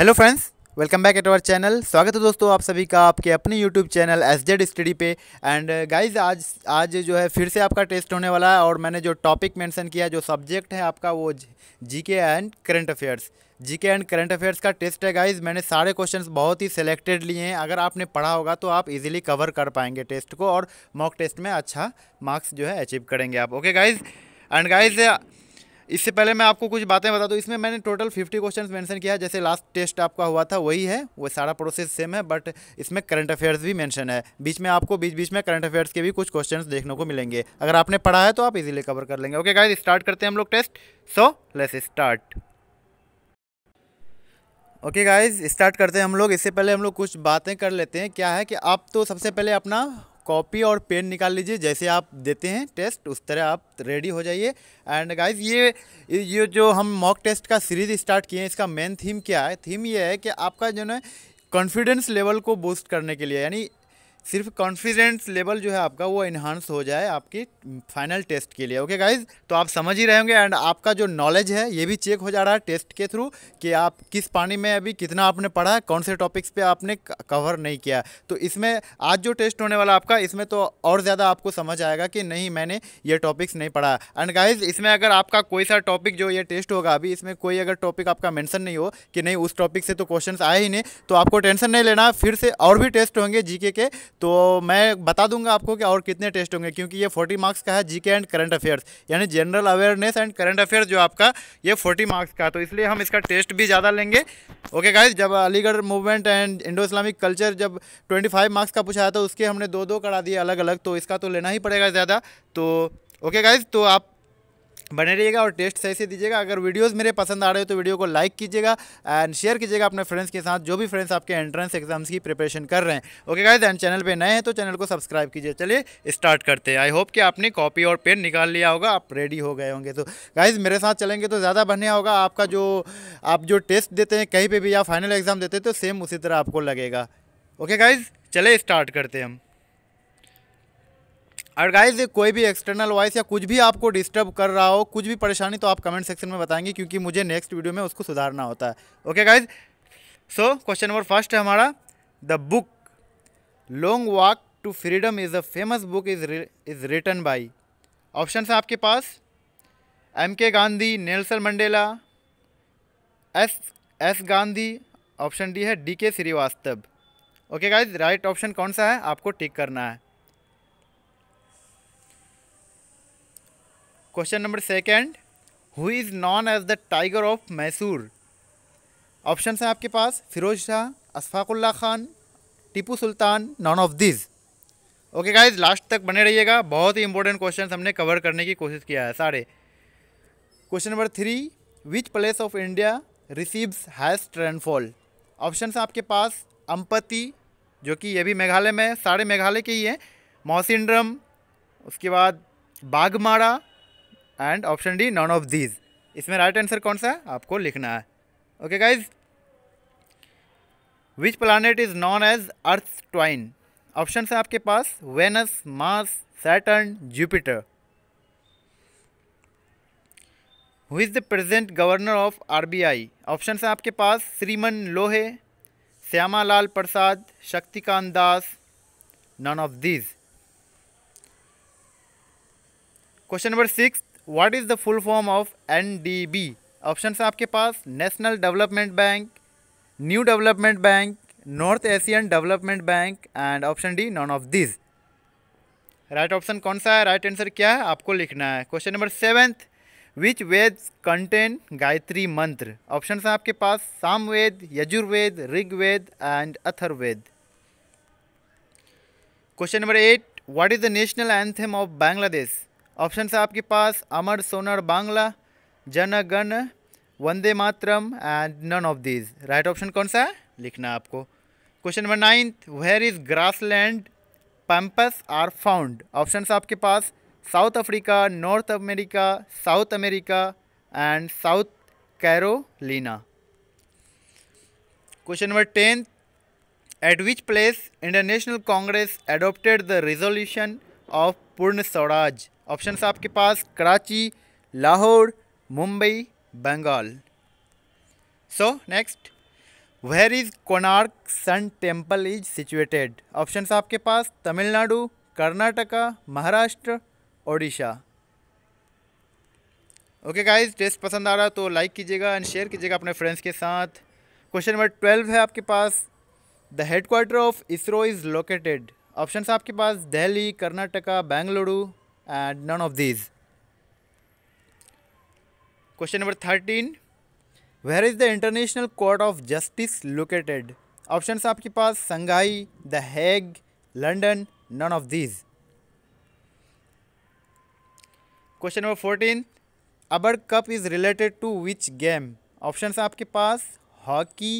Hello friends welcome back at our channel स्वागत है दोस्तों आप सभी का आपके अपने YouTube channel S Z study पे एंड गाइज uh, आज आज जो है फिर से आपका टेस्ट होने वाला है और मैंने जो टॉपिक मेंशन किया जो सब्जेक्ट है आपका वो GK and current affairs GK and current affairs का टेस्ट है गाइज मैंने सारे क्वेश्चन बहुत ही सिलेक्टेड लिए हैं अगर आपने पढ़ा होगा तो आप इजिली कवर कर पाएंगे टेस्ट को और मॉक टेस्ट में अच्छा मार्क्स जो है अचीव करेंगे आप ओके गाइज एंड गाइज इससे पहले मैं आपको कुछ बातें बता दूँ इसमें मैंने टोटल फिफ्टी क्वेश्चन मेंशन किया है जैसे लास्ट टेस्ट आपका हुआ था वही है वो सारा प्रोसेस सेम है बट इसमें करंट अफेयर्स भी मेंशन है बीच में आपको बीच बीच में करंट अफेयर्स के भी कुछ क्वेश्चन देखने को मिलेंगे अगर आपने पढ़ा है तो आप इजीली कवर कर लेंगे ओके गाइज स्टार्ट करते हैं हम लोग test so let's start okay guys start करते हैं हम लोग इससे पहले हम लोग कुछ बातें कर लेते हैं क्या है कि आप तो सबसे पहले अपना कॉपी और पेन निकाल लीजिए जैसे आप देते हैं टेस्ट उस तरह आप रेडी हो जाइए एंड गाइज ये ये जो हम मॉक टेस्ट का सीरीज स्टार्ट किए हैं इसका मेन थीम क्या है थीम ये है कि आपका जो है कॉन्फिडेंस लेवल को बूस्ट करने के लिए यानी सिर्फ कॉन्फिडेंस लेवल जो है आपका वो इन्हांस हो जाए आपकी फाइनल टेस्ट के लिए ओके okay गाइज तो आप समझ ही रहे होंगे एंड आपका जो नॉलेज है ये भी चेक हो जा रहा है टेस्ट के थ्रू कि आप किस पानी में अभी कितना आपने पढ़ा है कौन से टॉपिक्स पे आपने कवर नहीं किया तो इसमें आज जो टेस्ट होने वाला आपका इसमें तो और ज़्यादा आपको समझ आएगा कि नहीं मैंने ये टॉपिक्स नहीं पढ़ा एंड गाइज इसमें अगर आपका कोई सा टॉपिक जो ये टेस्ट होगा अभी इसमें कोई अगर टॉपिक आपका मैंसन नहीं हो कि नहीं उस टॉपिक से तो क्वेश्चन आए ही नहीं तो आपको टेंशन नहीं लेना फिर से और भी टेस्ट होंगे जी के तो मैं बता दूंगा आपको कि और कितने टेस्ट होंगे क्योंकि ये 40 मार्क्स का है जीके एंड करंट अफेयर्स यानी general awareness and current affairs जो आपका ये 40 मार्क्स का तो इसलिए हम इसका टेस्ट भी ज़्यादा लेंगे ओके गाइज जब Aligarh movement and Indo Islamic culture जब 25 मार्क्स का पूछा था तो उसके हमने दो दो करा दिए अलग अलग तो इसका तो लेना ही पड़ेगा ज़्यादा तो ओके गाइज तो आप बने रहिएगा और टेस्ट सही से दीजिएगा अगर वीडियोस मेरे पसंद आ रहे हो तो वीडियो को लाइक कीजिएगा एंड शेयर कीजिएगा अपने फ्रेंड्स के साथ जो भी फ्रेंड्स आपके एंट्रेंस एग्जाम्स की प्रिपरेशन कर रहे हैं ओके गाइज एंड चैनल पे नए हैं तो चैनल को सब्सक्राइब कीजिए चलिए स्टार्ट करते हैं आई होप कि आपने कॉपी और पेन निकाल लिया होगा आप रेडी हो गए होंगे तो गाइज मेरे साथ चलेंगे तो ज़्यादा बढ़िया होगा आपका जो आप जो टेस्ट देते हैं कहीं पर भी या फाइनल एग्ज़ाम देते हैं तो सेम उसी तरह आपको लगेगा ओके गाइज़ चले स्टार्ट करते हैं हम और गाइज कोई भी एक्सटर्नल वॉइस या कुछ भी आपको डिस्टर्ब कर रहा हो कुछ भी परेशानी तो आप कमेंट सेक्शन में बताएंगे क्योंकि मुझे नेक्स्ट वीडियो में उसको सुधारना होता है okay guys so question number first है हमारा the book Long Walk to Freedom is a famous book is is written by option है आपके पास M K Gandhi Nelson Mandela S S Gandhi option D है D K Srivastava okay guys right option कौन सा है आपको टिक करना है question number second who is known as the tiger of Mysore option हैं आपके पास Firoz Shah Ashfaqulla Khan Tipu Sultan none of this okay guys last तक बने रहिएगा बहुत ही इंपॉर्टेंट क्वेश्चन हमने कवर करने की कोशिश किया है सारे question number three which place of India receives highest rainfall option हैं आपके पास अम्पति जो कि ये भी मेघालय में सारे मेघालय के ही हैं मौसिंड्रम उसके बाद Baghmara and option D none of these इसमें राइट आंसर कौन सा है आपको लिखना है okay guys which planet is known as earth twin option है आपके पास Venus Mars Saturn Jupiter who is the present governor of R B I option है आपके पास श्रीमन लोहे Shyama Lal Prasad Shaktikanta Das none of these question number six what is the full form of NDB option आपके पास national development bank new development bank north Asian development bank and option D none of this right option कौन सा है right right answer क्या है आपको लिखना है question number seventh which Veda contain Gayatri mantra option है आपके पास Samaveda Yajurveda Rigveda and Atharvaveda question number eight what is the national anthem of Bangladesh option है आपके पास Amar Sonar Bangla Jana Gana Vande Mataram and none of these right option कौन सा है लिखना आपको question number ninth where is grassland are found option आपके पास South Africa North America South America and South Carolina question number tenth at which place International Congress adopted the resolution of Purna Swaraj option आपके पास Karachi Lahore Mumbai Bengal so next where is Konark sun temple is situated option आपके पास Tamil Nadu Karnataka Maharashtra Odisha okay guys test पसंद आ रहा तो like कीजिएगा and share कीजिएगा अपने फ्रेंड्स के साथ क्वेश्चन नंबर ट्वेल्व है आपके पास the head quarter of ISRO is located option आपके पास Delhi Karnataka Bengaluru and none of these. Question number 13. Where is the International Court of Justice located? Option आपके पास Shanghai the Hague London none of these question number fourteen Uber Cup is related to which game option आपके पास hockey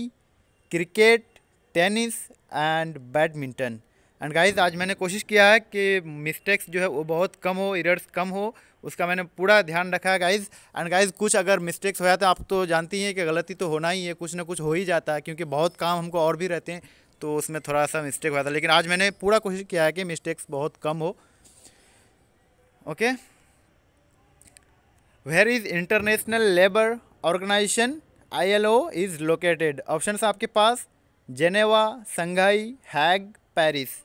cricket tennis and badminton and guys आज मैंने कोशिश किया है कि मिस्टेक्स जो है वो बहुत कम हो इरर्स कम हो उसका मैंने पूरा ध्यान रखा है गाइज एंड गाइज कुछ अगर मिस्टेक्स हो जाते हैं आप तो जानती हैं कि गलती तो होना ही है कुछ ना कुछ हो ही जाता है क्योंकि बहुत काम हमको और भी रहते हैं तो उसमें थोड़ा सा मिस्टेक हुआ था लेकिन आज मैंने पूरा कोशिश किया है कि मिस्टेक्स बहुत कम हो okay where is International Labour Organization O is located option आपके पास Geneva Shanghai Hague Paris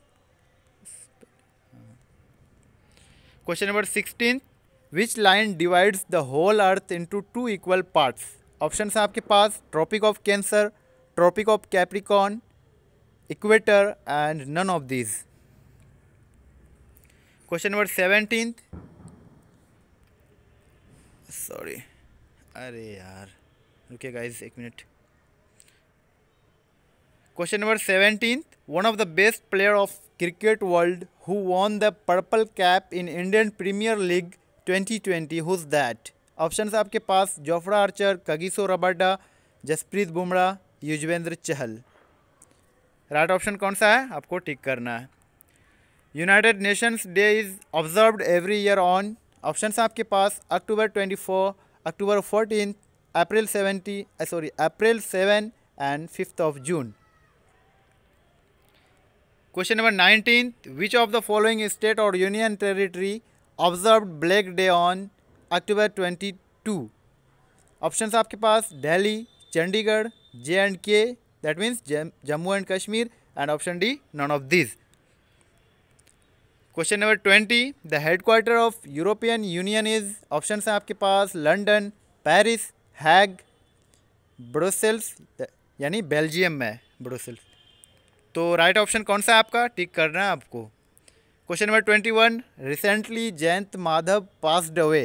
question number sixteen which line divides the whole earth into two equal parts option हैं आपके पास Tropic of Cancer Tropic of Capricorn equator and none of these question number seventeen sorry अरे यार रुके guys एक minute number seventeen one of the best player of cricket world who won the purple cap in Indian Premier League twenty 2020 who's that option आपके पास Jofra Archer Kagiso Rabada Jasprit Bumrah Yuzvendra Chahal right option कौन सा है आपको tick करना है United Nations Day is observed every year on option आपके पास October twenty October fourteen April seventy sorry April seven and fifth of June question number nineteen which of the following state और union territory observe black day on October twenty two option आपके पास Delhi Chandigarh J and K that means Jammu and Kashmir and option D none of this question number twenty the headquarter of European Union is option हैं आपके पास London Paris Hague Brussels यानी Belgium में Brussels तो right option कौन सा है आपका टिक करना है आपको question number twenty one recently Jayant Madhav passed away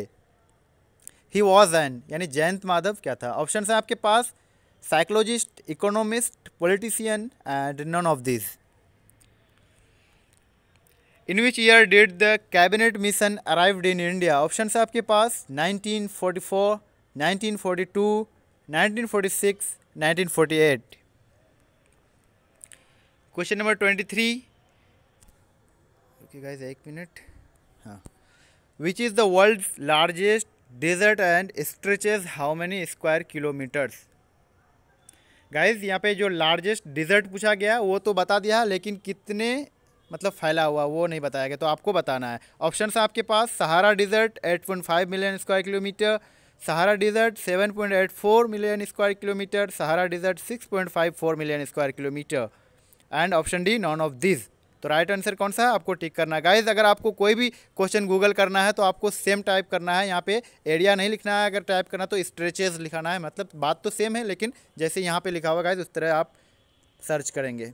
he was an यानी जयंत माधव क्या था ऑप्शन है आपके पास psychologist economist politician and none of this in which year did the cabinet mission arrived in India option है आपके पास 1944, 1942, 1946, 1948 question number twenty three okay guys एक मिनट हाँ which is the world largest desert and stretches how many square kilometers guys यहाँ पे जो largest dessert पूछा गया वो तो बता दिया लेकिन कितने मतलब फैला हुआ वो नहीं बताया गया तो आपको बताना है ऑप्शन आपके पास Sahara desert eight point five million square kilometer Sahara desert seven point eight four million square kilometer Sahara desert six point five four million square kilometer and option D none of this तो right answer कौन सा है आपको tick करना है guys अगर आपको कोई भी क्वेश्चन गूगल करना है तो आपको सेम टाइप करना है यहाँ पे एरिया नहीं लिखना है अगर टाइप करना तो स्ट्रेचेज लिखाना है मतलब बात तो सेम है लेकिन जैसे यहाँ पे लिखा हुआ गाइज उस तरह आप सर्च करेंगे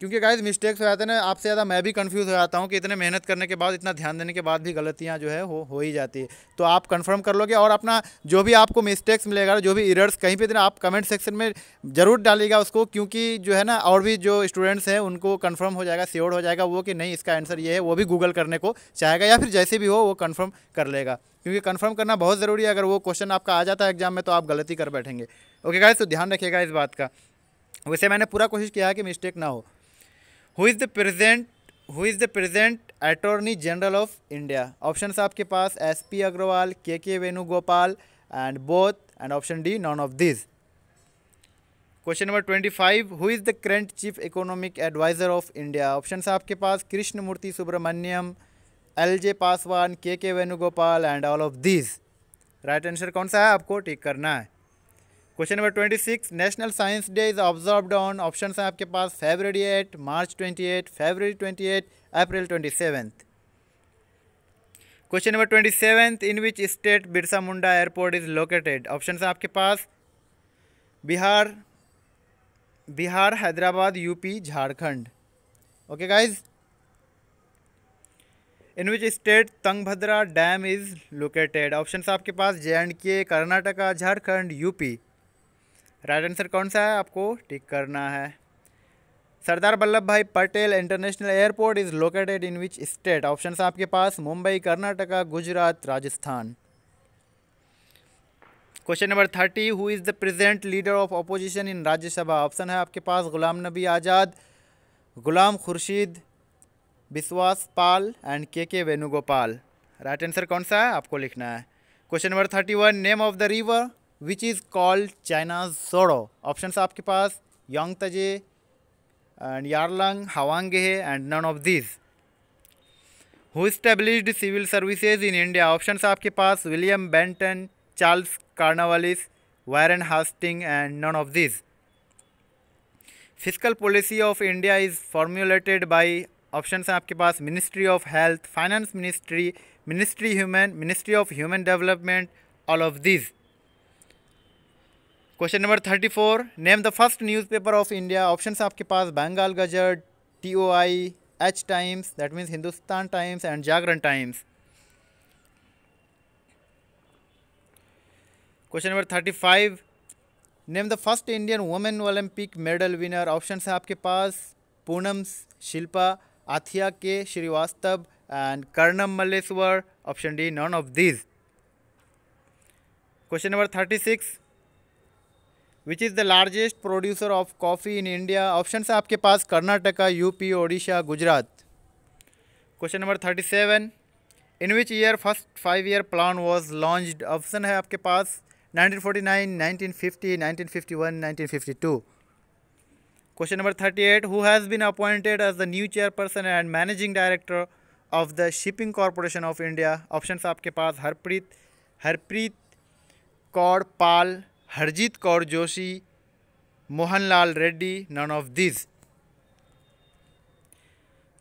क्योंकि गाइज मिस्टेक्स हो जाते हैं ना आपसे ज़्यादा मैं भी कंफ्यूज हो जाता हूँ कि इतने मेहनत करने के बाद इतना ध्यान देने के बाद भी गलतियाँ जो है हो हो ही जाती है तो आप कंफर्म कर लोगे और अपना जो भी आपको मिस्टेक्स मिलेगा जो भी इरर्स कहीं पर इतना आप कमेंट सेक्शन में ज़रूर डालिएगा उसको क्योंकि जो है ना और भी जो स्टूडेंट्स हैं उनको कन्फर्म हो जाएगा श्योर हो जाएगा वो कि नहीं इसका आंसर ये है वो भी गूगल करने को चाहेगा या फिर जैसे भी हो वो कन्फर्म कर लेगा क्योंकि कन्फर्म करना बहुत ज़रूरी है अगर वो क्वेश्चन आपका आ जाता है एग्जाम में तो आप गलती कर बैठेंगे ओके गाइज तो ध्यान रखिएगा इस बात का वैसे मैंने पूरा कोशिश किया है कि मिस्टेक ना हो who is the present who is the present attorney general of India option आपके पास S P Agarwal K K Venugopal and both and option D none of this question number twenty five who is the current chief economic adviser of India option आपके पास Krishnamurthy Subramanian L J Paswan K K Venugopal and all of this right answer कौन सा है आपको tick करना है question number twenty six national science day is observed on option हैं आपके पास February eight March twenty eight February twenty eight April twenty seventh question number twenty seventh in which state Birsa Munda airport is located option हैं आपके पास Bihar Bihar Hyderabad UP Jharkhand okay guys in which state Tungabhadra dam is located option आपके पास J and K Karnataka Jharkhand UP right answer कौन सा है आपको tick करना है Sardar Vallabh Bhai Patel international airport is located in which state option आपके पास Mumbai Karnataka Gujarat Rajasthan question number thirty who is the present leader of opposition in Rajya Sabha option है आपके पास गुलाम नबी आज़ाद गुलाम खुर्शीद विश्वास पाल एंड के के वेणुगोपाल राइट आंसर कौन सा है आपको लिखना है question number thirty one name of the river which is called China's sorrow options आपके पास Yangtze and Yarlung Huang He है and none of this who established civil services in India options आपके पास William Bentinck Charles Cornwallis Warren Hastings and none of this physical policy of India is formulated by option हैं आपके पास ministry of health finance ministry ministry human ministry of human development all of this question number thirty four name the first newspaper of India option आपके पास Bengal gazette T O I H times that means Hindustan times and Jagran times question number thirty five name the first Indian women olympic medal winner option है आपके पास Poonam Shilpa Athiya K Srivastava and Karnam Malleswari option D none of these question number thirty six which is the largest producer of coffee in India option है आपके पास Karnataka UP Odisha Gujarat question number thirty seven in which year first five year plan was launched option है आपके पास nineteen forty nine nineteen fifty nineteen nineteen fifty fifty one two question number thirty eight who appointed as the new chairperson and managing director of the shipping corporation of India option आपके पास Harpreet Harpreet Kaur Pal Harjeet Kaur Joshi Mohanlal Reddy none of this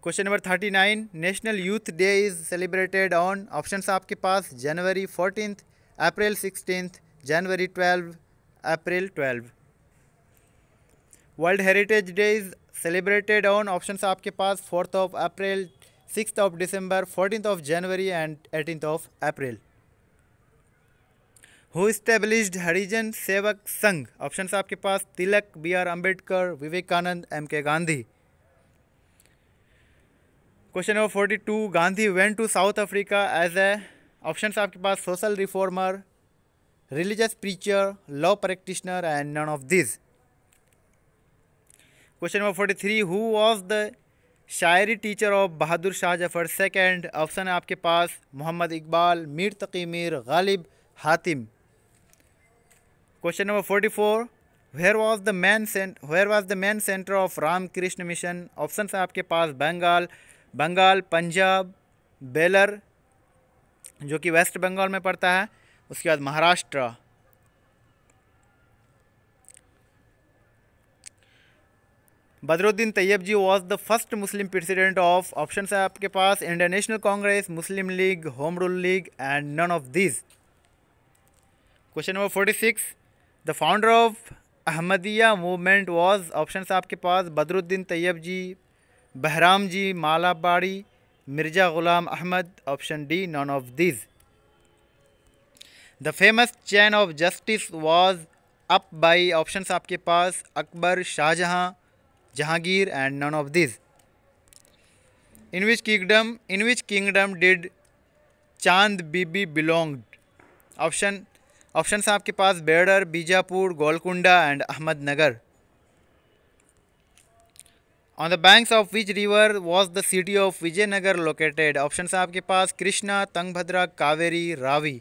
question number thirty nine national youth day is celebrated on options आपके पास January fourteenth April sixteenth January twelve April twelve world heritage day is celebrated on options आपके पास fourth of April six of December fourteen of January and eighteen of April who established Harijan Sevak Sangh option आपके पास Tilak B R Ambedkar Vivekananda M K Gandhi question number forty two Gandhi went to south Africa as a option आपके पास social reformer religious preacher law practitioner and none of this question number forty three who was the shayari teacher of Bahadur Shah Zafar second option है आपके पास Mohammad Iqbal Mir Taqi Mir Ghalib Hatim number forty four where was the main सेंट where was the main centre of Ramakrishna mission option है आपके पास बंगाल बंगाल पंजाब बेलर जो कि वेस्ट बंगाल में पड़ता है उसके बाद Maharashtra Badruddin Tyabji was the first Muslim president of option है आपके पास Indian national congress Muslim league home rule league and none of this question number forty six the founder of Ahmadiyya movement was option आपके पास Badruddin Tyabji Behram Malabari Mirza Ghulam Ahmad option D none of these the famous chain of justice was up by option आपके पास Akbar Shahjahan Jahangir and none of these in which kingdom in which kingdom did Chand Bibi belonged option Options are: आपके पास Bidar Bijapur Golconda and Ahmednagar On the banks of which river was the city of Vijayanagar located? Options are: आपके पास Krishna Tungabhadra Kaveri Ravi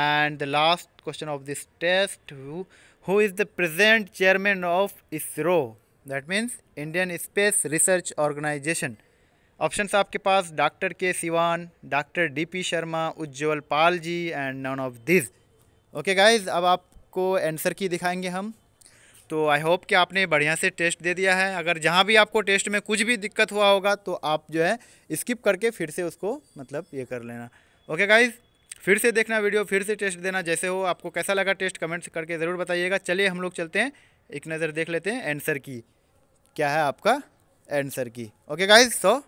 And the last question of this test, who is the present chairman of ISRO? That means Indian Space Research Organization. Options आपके पास doctor K Sivan doctor DP Sharma Ujjwal Pal ji and none of this okay guys अब आपको answer की दिखाएंगे हम तो I hope कि आपने बढ़िया से टेस्ट दे दिया है अगर जहाँ भी आपको टेस्ट में कुछ भी दिक्कत हुआ होगा तो आप जो है स्किप करके फिर से उसको मतलब ये कर लेना ओके गाइज़ फिर से देखना वीडियो फिर से टेस्ट देना जैसे हो आपको कैसा लगा टेस्ट कमेंट्स करके ज़रूर बताइएगा चलिए हम लोग चलते हैं एक नज़र देख लेते हैं आंसर की क्या है आपका आंसर की okay guys so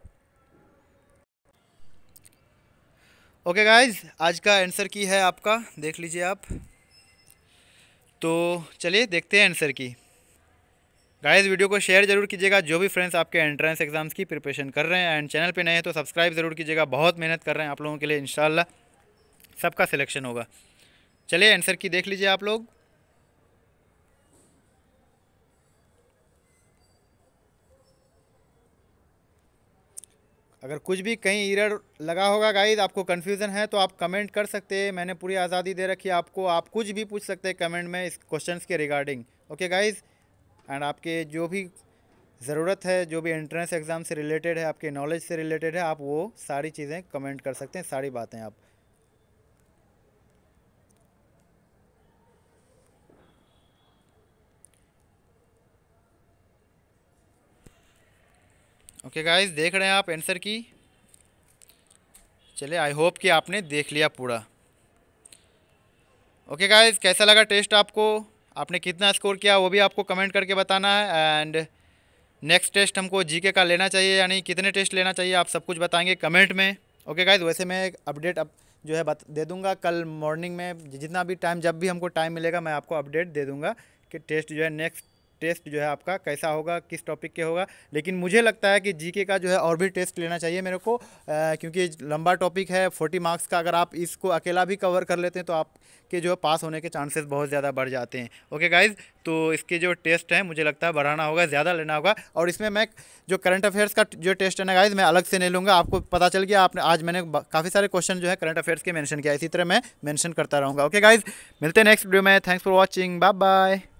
okay guys आज का आंसर की है आपका देख लीजिए आप तो चलिए देखते हैं आंसर की गाइज वीडियो को शेयर जरूर कीजिएगा जो भी फ्रेंड्स आपके एंट्रेंस एग्जाम्स की प्रिपरेशन कर रहे हैं एंड चैनल पे नए हैं तो सब्सक्राइब ज़रूर कीजिएगा बहुत मेहनत कर रहे हैं आप लोगों के लिए इन सबका सिलेक्शन होगा चलिए आंसर की देख लीजिए आप लोग अगर कुछ भी कहीं इरर लगा होगा गाइज आपको कन्फ्यूज़न है तो आप कमेंट कर सकते हैं मैंने पूरी आज़ादी दे रखी है आपको आप कुछ भी पूछ सकते हैं कमेंट में इस क्वेश्चन के रिगार्डिंग ओके गाइज एंड आपके जो भी ज़रूरत है जो भी एंट्रेंस एग्ज़ाम से रिलेटेड है आपके नॉलेज से रिलेटेड है आप वो सारी चीज़ें कमेंट कर सकते हैं सारी बातें आप ओके गाइस देख रहे हैं आप आंसर की चलिए आई होप कि आपने देख लिया पूरा ओके गाइस कैसा लगा टेस्ट आपको आपने कितना स्कोर किया वो भी आपको कमेंट करके बताना है एंड नेक्स्ट टेस्ट हमको जीके का लेना चाहिए यानी कितने टेस्ट लेना चाहिए आप सब कुछ बताएंगे कमेंट में ओके गाइज वैसे मैं एक अपडेट अब जो है बत, दे दूंगा कल मॉर्निंग में जितना भी टाइम जब भी हमको टाइम मिलेगा मैं आपको अपडेट दे दूंगा कि टेस्ट जो है नेक्स्ट टेस्ट जो है आपका कैसा होगा किस टॉपिक के होगा लेकिन मुझे लगता है कि जीके का जो है और भी टेस्ट लेना चाहिए मेरे को आ, क्योंकि लंबा टॉपिक है फोर्टी मार्क्स का अगर आप इसको अकेला भी कवर कर लेते हैं तो आपके जो है पास होने के चांसेस बहुत ज़्यादा बढ़ जाते हैं ओके गाइज तो इसके जो टेस्ट हैं मुझे लगता है बढ़ाना होगा ज़्यादा लेना होगा और इसमें मैं जो करंट अफेयर्स का जो टेस्ट है ना गाइज मैं अलग से नहीं लूँगा आपको पता चल गया आपने आज मैंने काफ़ी सारे क्वेश्चन जो है करंट अफेयर्स के मैंशन किया इसी तरह मैं मैंशन करता रहूँगा ओके गाइज मिलते हैं नेक्स्ट वीडियो में thanks for watching bye bye